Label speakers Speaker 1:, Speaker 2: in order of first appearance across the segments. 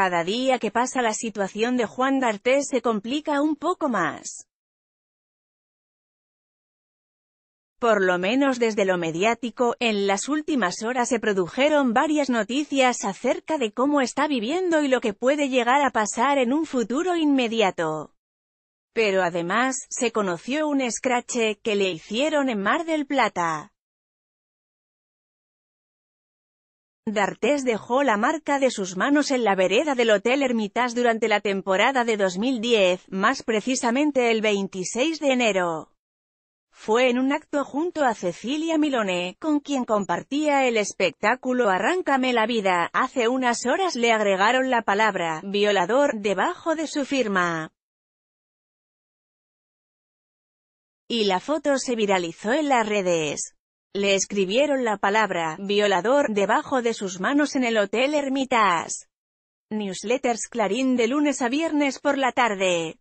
Speaker 1: Cada día que pasa la situación de Juan d'Artés se complica un poco más. Por lo menos desde lo mediático, en las últimas horas se produjeron varias noticias acerca de cómo está viviendo y lo que puede llegar a pasar en un futuro inmediato. Pero además, se conoció un escrache que le hicieron en Mar del Plata. D'Artes dejó la marca de sus manos en la vereda del Hotel Ermitas durante la temporada de 2010, más precisamente el 26 de enero. Fue en un acto junto a Cecilia Milone, con quien compartía el espectáculo Arráncame la vida, hace unas horas le agregaron la palabra, violador, debajo de su firma. Y la foto se viralizó en las redes. Le escribieron la palabra «violador» debajo de sus manos en el Hotel Ermitas. Newsletters Clarín de lunes a viernes por la tarde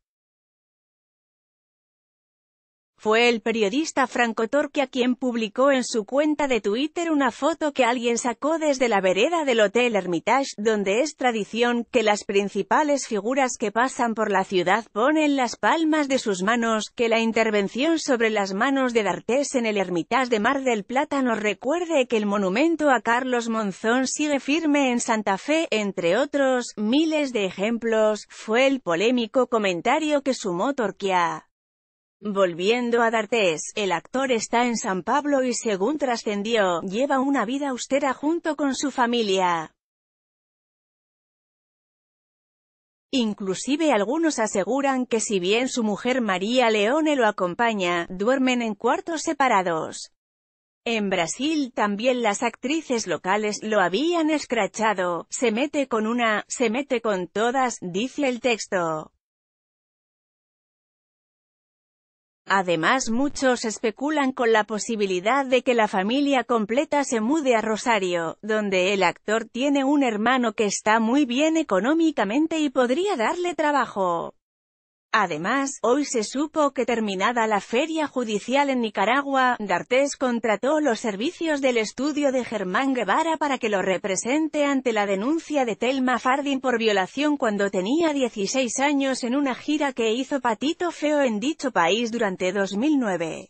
Speaker 1: fue el periodista Franco Torquia quien publicó en su cuenta de Twitter una foto que alguien sacó desde la vereda del Hotel Hermitage, donde es tradición que las principales figuras que pasan por la ciudad ponen las palmas de sus manos, que la intervención sobre las manos de D'Artés en el Hermitage de Mar del Plata nos recuerde que el monumento a Carlos Monzón sigue firme en Santa Fe, entre otros, miles de ejemplos, fue el polémico comentario que sumó Torquia. Volviendo a D'Artes, el actor está en San Pablo y según trascendió, lleva una vida austera junto con su familia. Inclusive algunos aseguran que si bien su mujer María Leone lo acompaña, duermen en cuartos separados. En Brasil también las actrices locales lo habían escrachado, se mete con una, se mete con todas, dice el texto. Además muchos especulan con la posibilidad de que la familia completa se mude a Rosario, donde el actor tiene un hermano que está muy bien económicamente y podría darle trabajo. Además, hoy se supo que terminada la feria judicial en Nicaragua, D'Artes contrató los servicios del estudio de Germán Guevara para que lo represente ante la denuncia de Telma Fardin por violación cuando tenía 16 años en una gira que hizo Patito Feo en dicho país durante 2009.